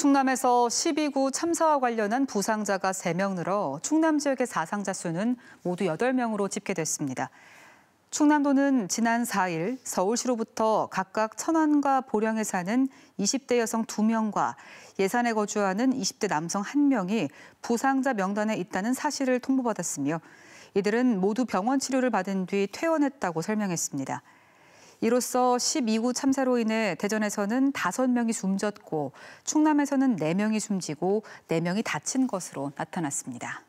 충남에서 12구 참사와 관련한 부상자가 3명 늘어 충남 지역의 사상자 수는 모두 8명으로 집계됐습니다. 충남도는 지난 4일 서울시로부터 각각 천안과 보령에 사는 20대 여성 2명과 예산에 거주하는 20대 남성 1명이 부상자 명단에 있다는 사실을 통보받았으며 이들은 모두 병원 치료를 받은 뒤 퇴원했다고 설명했습니다. 이로써 12구 참사로 인해 대전에서는 5명이 숨졌고 충남에서는 4명이 숨지고 4명이 다친 것으로 나타났습니다.